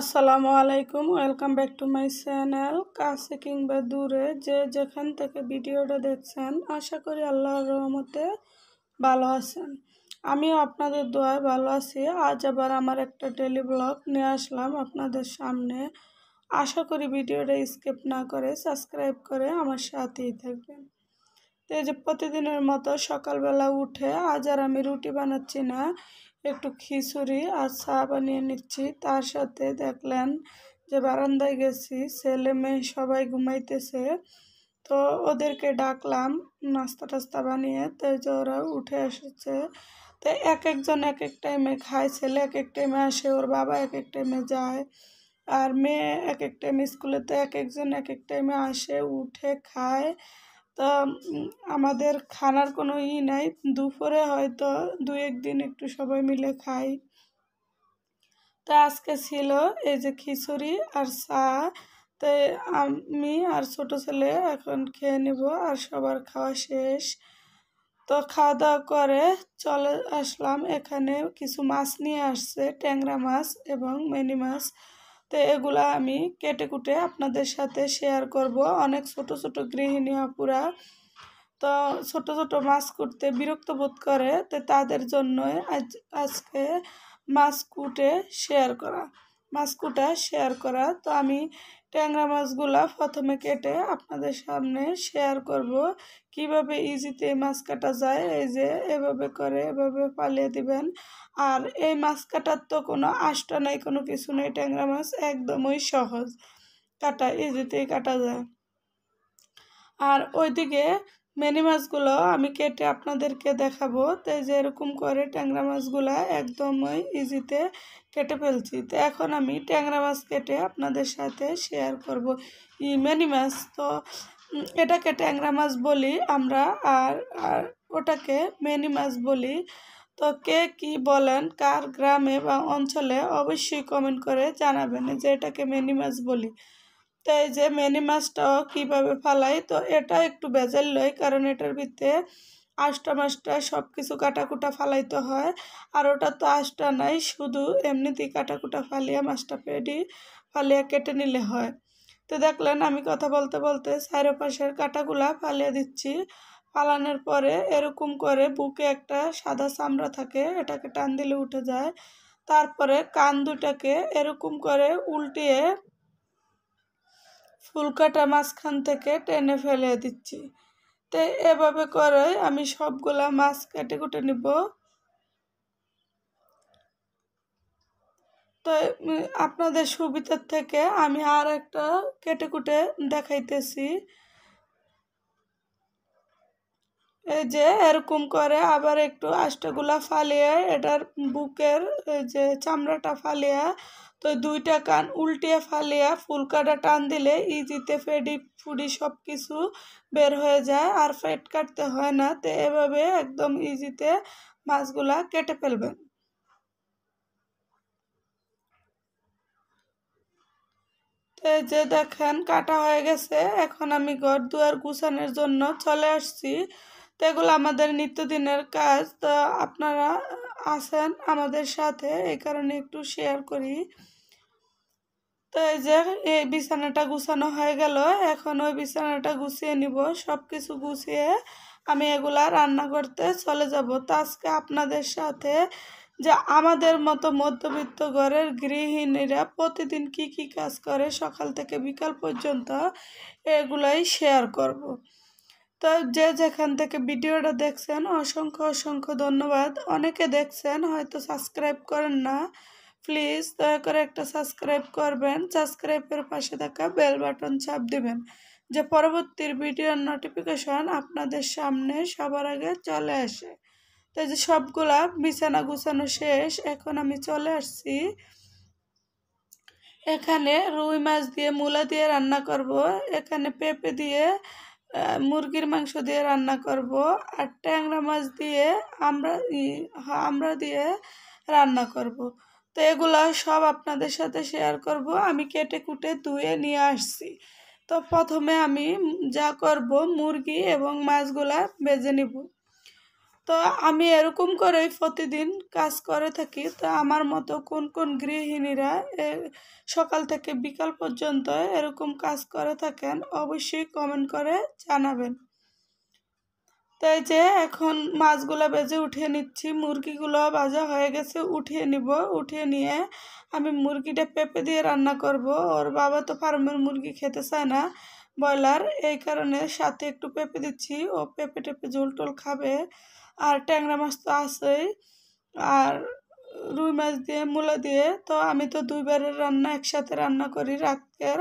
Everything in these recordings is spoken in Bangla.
আসসালামু আলাইকুম welcome back to my channel কাছে কিংবা দূরে যে যেখান থেকে ভিডিওটা দেখছেন আশা করি আল্লাহর রহমতে ভালো আছেন আমিও আপনাদের দোয়ায় ভালো আছি আজ আবার আমার একটা ডেলি ব্লগ নিয়ে আসলাম আপনাদের সামনে আশা করি ভিডিওটা স্কিপ না করে সাবস্ক্রাইব করে আমার সাথেই থাকবেন তো এই যে প্রতিদিনের মতো সকালবেলা উঠে আজ আর আমি রুটি বানাচ্ছি না একটু খিচুড়ি আর চা বানিয়ে নিচ্ছি তার সাথে দেখলেন যে বারান্দায় গেছি ছেলে মেয়ে সবাই ঘুমাইতেছে তো ওদেরকে ডাকলাম নাস্তা টাস্তা বানিয়ে তো যে ওরা উঠে এসেছে তো এক একজন এক এক টাইমে খায় ছেলে এক এক টাইমে আসে ওর বাবা এক এক টাইমে যায় আর মেয়ে এক এক টাইমে স্কুলে তো এক একজন এক এক টাইমে আসে উঠে খায় তা আমাদের খানার কোনো ই নাই দুপুরে হয়তো দু একদিন একটু সবাই মিলে খাই তা আজকে ছিল এই যে খিচুড়ি আর চা তো আমি আর ছোট ছেলে এখন খেয়ে নেব আর সবার খাওয়া শেষ তো খাওয়া দাওয়া করে চলে আসলাম এখানে কিছু মাছ নিয়ে আসছে ট্যাংরা মাছ এবং মেনি মাছ তো এগুলা আমি কেটে কুটে আপনাদের সাথে শেয়ার করব অনেক ছোট ছোট গৃহিণী অপুরা তো ছোট ছোট মাছ কুটতে বিরক্ত বোধ করে তো তাদের জন্য আজ আজকে মাছ কুটে শেয়ার করা মাছ কুটা শেয়ার করা তো আমি ট্যাংরা মাছগুলা প্রথমে কেটে আপনাদের সামনে শেয়ার করব কিভাবে ইজিতে মাছ কাটা যায় এই যে এভাবে করে এভাবে পালিয়ে দিবেন আর এই মাছ কাটার তো কোনো আষ্ট নেই কোনো কিছু নেই ট্যাংরা মাছ একদমই সহজ কাটা ইজিতেই কাটা যায় আর ওইদিকে মেনি মাছগুলো আমি কেটে আপনাদেরকে দেখাবো তো যে এরকম করে ট্যাংরা মাছগুলো একদমই ইজিতে কেটে ফেলছি তো এখন আমি ট্যাংরা মাছ কেটে আপনাদের সাথে শেয়ার করব মেনি মাছ তো এটাকে ট্যাংরা মাছ বলি আমরা আর আর ওটাকে মেনি মাছ বলি তো কে কি বলেন কার গ্রামে বা অঞ্চলে অবশ্যই কমেন্ট করে জানাবেন যে এটাকে মেনি মাছ বলি তো এই যে মেনি মাছটাও কীভাবে ফালাই তো এটা একটু বেজাল লই কারণ এটার ভিতরে আষ্টা মাছটা সব কিছু কাটাকুটা ফালাইতে হয় আর ওটা তো আষ্টা নাই শুধু এমনিতেই কাটাকুটা ফালিয়া মাছটা পেডি ফালিয়া কেটে নিলে হয় তো দেখলেন আমি কথা বলতে বলতে চারোপাশের কাটাগুলা ফালিয়ে দিচ্ছি ফালানোর পরে এরকম করে বুকে একটা সাদা চামড়া থাকে এটাকে টান দিলে উঠে যায় তারপরে কান দুটাকে এরকম করে উল্টিয়ে ফুলকাটা মাঝখান থেকে টেনে ফেলে দিচ্ছি তো এভাবে করে আমি সবগুলা মাছ কেটে কুটে নিব তো আপনাদের সুবিধার থেকে আমি আর একটা কেটে কুটে দেখাইতেছি এই যে এরকম করে আবার একটু আষ্টাগুলা ফালিয়ে এটার বুকের যে চামড়াটা ফালিয়ে তো দুইটা কান উল্টে ফালিয়া ফুলকাটা টান দিলে ইজিতে ফেডি ফুডি সব কিছু বের হয়ে যায় আর ফেট কাটতে হয় না তো এভাবে একদম ইজিতে মাছগুলা কেটে ফেলবেন যে দেখেন কাটা হয়ে গেছে এখন আমি ঘর দুয়ার গুছানোর জন্য চলে আসছি তো এগুলো আমাদের নিত্যদিনের কাজ তো আপনারা আছেন আমাদের সাথে এই কারণে একটু শেয়ার করি তো এই যে এই বিছানাটা গুছানো হয়ে গেল এখন ওই বিছানাটা গুছিয়ে নিব সব কিছু গুছিয়ে আমি এগুলা রান্না করতে চলে যাব তো আজকে আপনাদের সাথে যে আমাদের মতো মধ্যবিত্ত ঘরের গৃহিণীরা প্রতিদিন কি কি কাজ করে সকাল থেকে বিকাল পর্যন্ত এগুলাই শেয়ার করব। তো যে যেখান থেকে ভিডিওটা দেখছেন অসংখ্য অসংখ্য ধন্যবাদ অনেকে দেখছেন হয়তো সাবস্ক্রাইব করেন না প্লিজ দয়া করে একটা সাবস্ক্রাইব করবেন সাবস্ক্রাইবের পাশে থাকা বেল বাটন চাপ দেবেন যে পরবর্তীর ভিডিওর নোটিফিকেশন আপনাদের সামনে সবার আগে চলে আসে তাই যে সবগুলা বিছানা গুছানো শেষ এখন আমি চলে আসছি এখানে রুই মাছ দিয়ে মূলা দিয়ে রান্না করব এখানে পেঁপে দিয়ে মুরগির মাংস দিয়ে রান্না করব আর ট্যাংরা মাছ দিয়ে আমরা আমরা দিয়ে রান্না করব তো এগুলো সব আপনাদের সাথে শেয়ার করব আমি কেটে কুটে ধুয়ে নিয়ে আসছি তো প্রথমে আমি যা করব মুরগি এবং মাছগুলা বেজে নিব তো আমি এরকম করেই প্রতিদিন কাজ করে থাকি তো আমার মতো কোন কোন গৃহিণীরা সকাল থেকে বিকাল পর্যন্ত এরকম কাজ করে থাকেন অবশ্যই কমেন্ট করে জানাবেন তাই যে এখন মাছগুলো বেজে উঠিয়ে নিচ্ছি মুরগিগুলো বাজা হয়ে গেছে উঠিয়ে নিব উঠিয়ে নিয়ে আমি মুরগিটা পেঁপে দিয়ে রান্না করব ওর বাবা তো ফার্মের মুরগি খেতে চায় না ব্রয়লার এই কারণে সাথে একটু পেঁপে দিচ্ছি ও পেঁপে টেপে ঝোল টোল খাবে আর ট্যাংরা মাছ তো আছেই আর রুই মাছ দিয়ে মূলা দিয়ে তো আমি তো দুইবারের রান্না একসাথে রান্না করি রাতের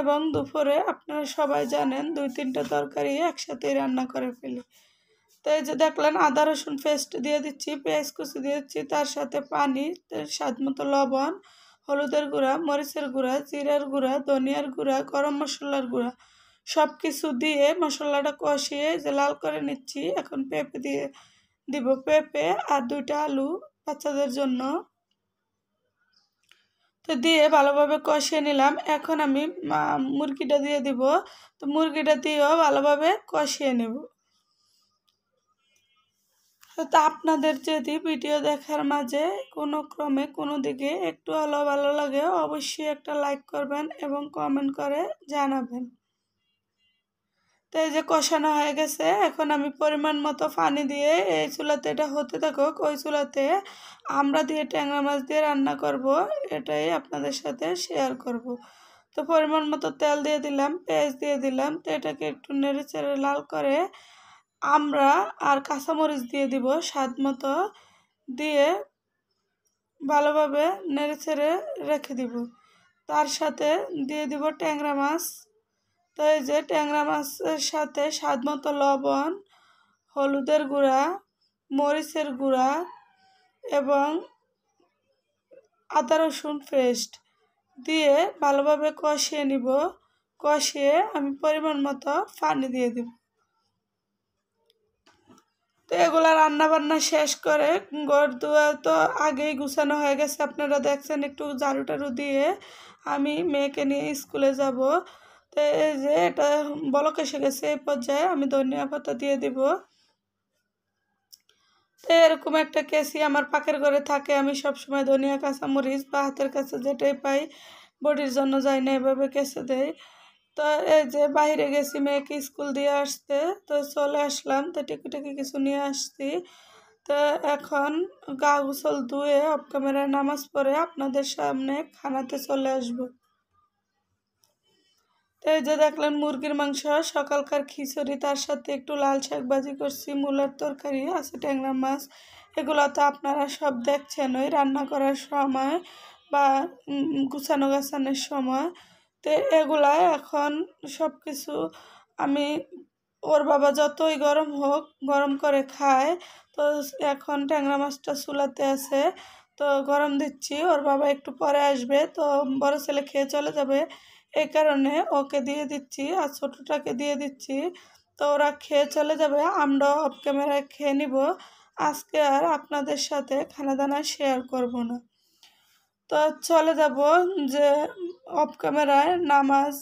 এবং দুপুরে আপনারা সবাই জানেন দুই তিনটা তরকারি একসাথেই রান্না করে ফেলি তো এই যে দেখলেন আদা রসুন পেস্ট দিয়ে দিচ্ছি পেঁয়াজ কুচি দিয়ে দিচ্ছি তার সাথে পানি স্বাদ মতো লবণ হলুদের গুঁড়া মরিচের গুঁড়া জিরার গুঁড়া ধনিয়ার গুঁড়া গরম মশলার গুঁড়া সব কিছু দিয়ে মশলাটা কষিয়ে যে লাল করে নিচ্ছি এখন পেঁপে দিয়ে দিব পেঁপে আর দুইটা আলু বাচ্চাদের জন্য তো দিয়ে ভালোভাবে কষিয়ে নিলাম এখন আমি মুরগিটা দিয়ে দিব তো মুরগিটা দিয়েও ভালোভাবে কষিয়ে নেব তা আপনাদের যদি ভিডিও দেখার মাঝে কোনো ক্রমে কোনো দিকে একটু আলো ভালো লাগে অবশ্যই একটা লাইক করবেন এবং কমেন্ট করে জানাবেন তো এই যে কষানো হয়ে গেছে এখন আমি পরিমাণ মতো পানি দিয়ে এই চুলাতে এটা হতে থাকুক ওই চুলাতে আমরা দিয়ে ট্যাংরা মাছ দিয়ে রান্না করব এটাই আপনাদের সাথে শেয়ার করব। তো পরিমাণ মতো তেল দিয়ে দিলাম পেঁয়াজ দিয়ে দিলাম তো এটাকে একটু নেড়ে চেড়ে লাল করে আমরা আর কাঁচামরিচ দিয়ে দিব স্বাদ মতো দিয়ে ভালোভাবে নেড়ে ছেড়ে রেখে দিব তার সাথে দিয়ে দিব ট্যাংরা মাছ তো এই যে ট্যাংরা মাছের সাথে স্বাদ মতো লবণ হলুদের গুঁড়া মরিচের গুঁড়া এবং আদা রসুন পেস্ট দিয়ে ভালোভাবে কষিয়ে নিব কষিয়ে আমি পরিমাণ মতো পানি দিয়ে দিব তো এগুলো রান্নাবান্না শেষ করে ঘর দুয়ার তো আগেই গুছানো হয়ে গেছে আপনারা দেখছেন একটু ঝাড়ু টাড়ু দিয়ে আমি মেয়েকে নিয়ে স্কুলে যাব তো এই যে এটা বলক এসে গেছে এই পর্যায়ে আমি ধনিয়া পাতা দিয়ে দিব তো এরকম একটা কেসি আমার পাকের ঘরে থাকে আমি সবসময় ধনিয়া কাঁচামরিচ বা হাতের কাছে যেটাই পাই বডির জন্য যাই না এভাবে কেসে দেয় তো এই যে বাইরে গেছি মেয়েকে স্কুল দিয়ে আসতে তো চলে আসলাম তো টিকি টিকি কিছু নিয়ে আসছি তো এখন গা গুসল ধুয়ে অফ ক্যামেরায় নামাজ পড়ে আপনাদের সামনে খানাতে চলে আসব তো এই যে দেখলেন মুরগির মাংস সকালকার খিচুড়ি তার সাথে একটু লাল শাক ভাজি করছি মূলার তরকারি আছে ট্যাংরা মাছ এগুলো তো আপনারা সব দেখছেন ওই রান্না করার সময় বা গুছানো গাছানোর সময় তো এগুলা এখন সব কিছু আমি ওর বাবা যতই গরম হোক গরম করে খায় তো এখন ট্যাংরা মাছটা চুলাতে আছে তো গরম দিচ্ছি ওর বাবা একটু পরে আসবে তো বড় ছেলে খেয়ে চলে যাবে এই কারণে ওকে দিয়ে দিচ্ছি আর ছোটোটাকে দিয়ে দিচ্ছি তো ওরা খেয়ে চলে যাবে আমরা অফ ক্যামেরায় খেয়ে নিব আজকে আর আপনাদের সাথে খানা দানা শেয়ার করব না তো চলে যাব যে অফ ক্যামেরায় নামাজ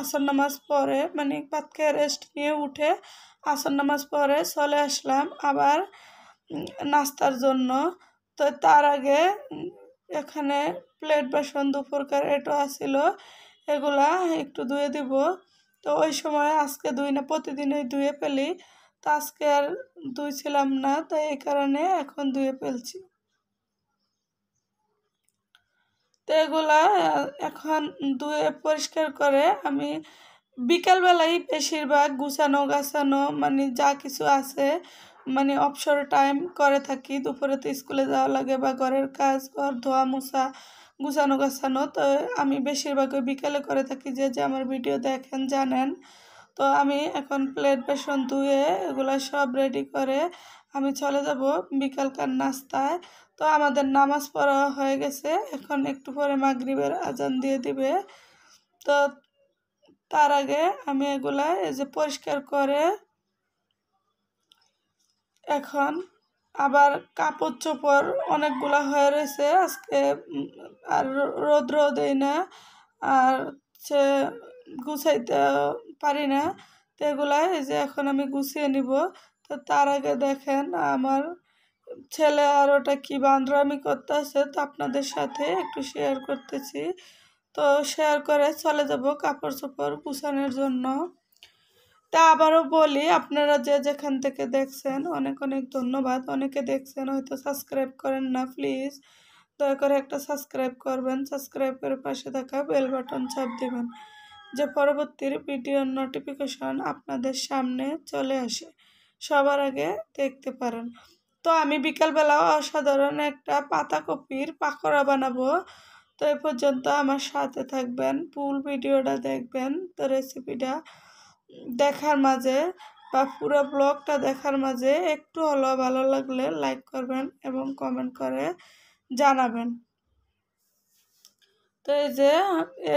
আসর নামাজ পরে মানে ভাত খেয়ে রেস্ট নিয়ে উঠে আসর নামাজ পরে চলে আসলাম আবার নাস্তার জন্য তো তার আগে এখানে প্লেট বাসন দুপুরকার এটো আসিল এগুলা একটু ধুয়ে দিব তো ওই সময় আজকে ধুই না প্রতিদিনই ধুয়ে ফেলি তো আজকে আর ধুয়েছিলাম না তাই এই কারণে এখন ধুয়ে ফেলছি এগুলা এখন ধুয়ে পরিষ্কার করে আমি বিকালবেলায় বেশিরভাগ গুছানো গাছানো মানে যা কিছু আছে মানে অবসর টাইম করে থাকি দুপুরে তো স্কুলে যাওয়া লাগে বা ঘরের কাজ ঘর ধোয়া মোছা গুছানো গাছানো তো আমি বেশিরভাগ বিকালে করে থাকি যে যে আমার ভিডিও দেখেন জানেন তো আমি এখন প্লেট বেসন ধুয়ে এগুলা সব রেডি করে আমি চলে যাব বিকালকার নাস্তায় তো আমাদের নামাজ পড়া হয়ে গেছে এখন একটু পরে মাগরিবের আজান দিয়ে দিবে তো তার আগে আমি এগুলা এই যে পরিষ্কার করে এখন আবার কাপড় চোপড় অনেকগুলা হয়ে রয়েছে আজকে আর রোদ এই না আর সে গুছাইতে পারি না তো এগুলা এই যে এখন আমি গুছিয়ে নিব তো তার আগে দেখেন আমার ছেলে আর ওটা কী বান্ধরামি করতেছে তো আপনাদের সাথে একটু শেয়ার করতেছি তো শেয়ার করে চলে যাব কাপড় চোপড় পুষানোর জন্য তা আবারও বলি আপনারা যে যেখান থেকে দেখছেন অনেক অনেক ধন্যবাদ অনেকে দেখছেন হয়তো সাবস্ক্রাইব করেন না প্লিজ দয়া করে একটা সাবস্ক্রাইব করবেন সাবস্ক্রাইবের পাশে থাকা বেল বাটন চাপ দেবেন যে পরবর্তীর ভিডিওর নোটিফিকেশন আপনাদের সামনে চলে আসে সবার আগে দেখতে পারেন তো আমি বিকালবেলা অসাধারণ একটা পাতাকপির পাকোড়া বানাবো তো এ পর্যন্ত আমার সাথে থাকবেন পুল ভিডিওটা দেখবেন তো রেসিপিটা দেখার মাঝে বা পুরো ব্লগটা দেখার মাঝে একটু হলো ভালো লাগলে লাইক করবেন এবং কমেন্ট করে জানাবেন তো এই যে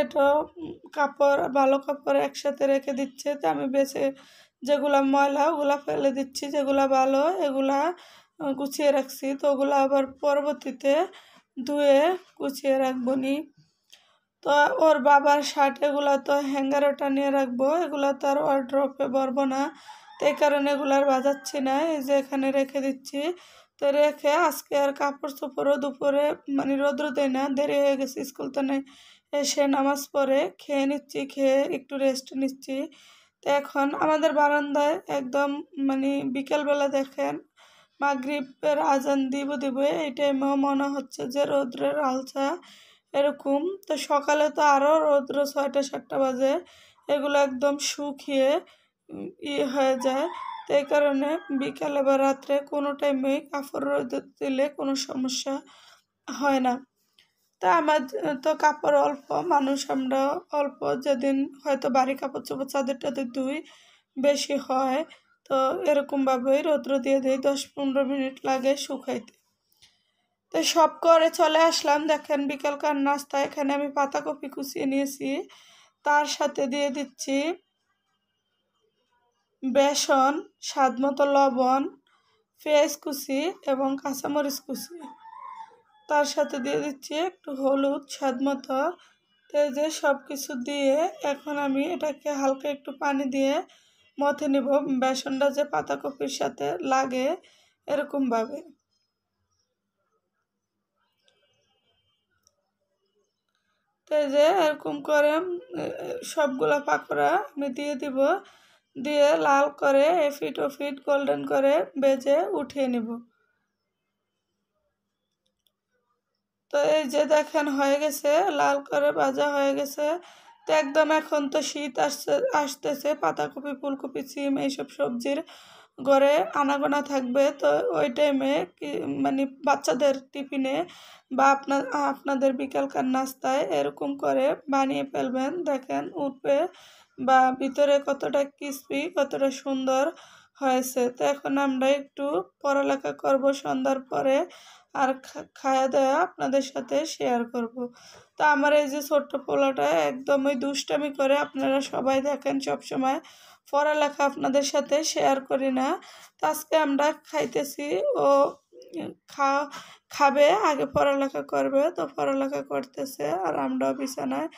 এটা কাপড় ভালো কাপড় একসাথে রেখে দিচ্ছে তো আমি বেছে যেগুলা ময়লা ওগুলা ফেলে দিচ্ছি যেগুলা ভালো এগুলা গুছিয়ে রাখছি তো ওগুলো আবার পরবর্তীতে ধুয়ে গুছিয়ে রাখবো নি তো ওর বাবার শার্ট এগুলো তো হ্যাঙ্গারে টানিয়ে রাখবো এগুলো তো আর ওয়ার্ড্রপে ভরবো না তো এই কারণে এগুলো আর বাজাচ্ছি না এই যে এখানে রেখে দিচ্ছি তো রেখে আজকে আর কাপড় চোপড়ও দুপুরে মানে রোদ্র দেয় না দেরি হয়ে গেছে স্কুল তো নেই এসে নামাজ পড়ে খেয়ে নিচ্ছি খেয়ে একটু রেস্ট নিচ্ছি তো এখন আমাদের বারান্দায় একদম মানে বিকেলবেলা দেখেন মাগরীবের আজান দিব দিব এই টাইমেও মনে হচ্ছে যে রৌদ্রের আলছা এরকম তো সকালে তো আরও রৌদ্র ছয়টা সাতটা বাজে এগুলো একদম শুকিয়ে ই হয়ে যায় তো এই কারণে বিকালে বা রাত্রে কোনো টাইমে কাপড় রোদ দিলে কোনো সমস্যা হয় না তো আমার তো কাপড় অল্প মানুষ আমরা অল্প যেদিন হয়তো বাড়ি কাপড় চোপড় চাদর টাদের দুই বেশি হয় তো এরকমভাবেই রৌদ্র দিয়ে দিই দশ পনেরো মিনিট লাগে শুকাইতে তো সব করে চলে আসলাম দেখেন বিকালকার নাস্তা এখানে আমি পাতাকপি কুচিয়ে নিয়েছি তার সাথে দিয়ে দিচ্ছি বেসন স্বাদ মতো লবণ পেঁয়াজ কুচি এবং কাঁচামরিচ কুচি তার সাথে দিয়ে দিচ্ছি একটু হলুদ স্বাদ মতো তেজে সব কিছু দিয়ে এখন আমি এটাকে হালকা একটু পানি দিয়ে মথে নেব বেসনটা যে পাতাকপির সাথে লাগে এরকমভাবে তেজে এরকম করে সবগুলো পাকোড়া আমি দিয়ে দিব দিয়ে লাল করে এফিট ওফিট গোল্ডেন করে বেজে উঠিয়ে নেব তো এই যে দেখেন হয়ে গেছে লাল করে ভাজা হয়ে গেছে তো একদম এখন তো শীত আসছে আসতেছে পাতাকপি ফুলকপি সিম এইসব সবজির ঘরে আনাগোনা থাকবে তো ওই টাইমে মানে বাচ্চাদের টিফিনে বা আপনার আপনাদের বিকালকার নাস্তায় এরকম করে বানিয়ে ফেলবেন দেখেন উঠবে বা ভিতরে কতটা ক্রিসপি কতটা সুন্দর হয়েছে তো এখন আমরা একটু পড়ালেখা করব সন্ধ্যার পরে আর খাওয়া দাওয়া আপনাদের সাথে শেয়ার করব। তো আমার এই যে ছোট্ট পোলাটা একদম ওই দুষ্টামি করে আপনারা সবাই দেখেন সবসময় পড়ালেখা আপনাদের সাথে শেয়ার করি না তো আজকে আমরা খাইতেছি ও খা খাবে আগে পড়ালেখা করবে তো পড়ালেখা করতেছে আর আমরা বিছানায়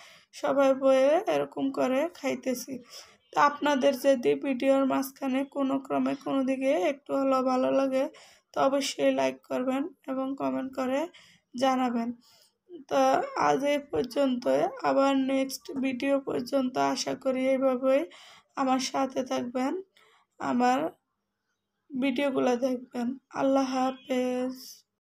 সবাই বয়ে এরকম করে খাইতেছি তো আপনাদের যদি ভিডিওর মাঝখানে কোনো ক্রমে কোনো দিকে একটু হলো ভালো লাগে তো অবশ্যই লাইক করবেন এবং কমেন্ট করে জানাবেন তো আজ এই পর্যন্ত আবার নেক্সট ভিডিও পর্যন্ত আশা করি এইভাবেই আমার সাথে থাকবেন আমার ভিডিওগুলো দেখবেন আল্লাহ হাফেজ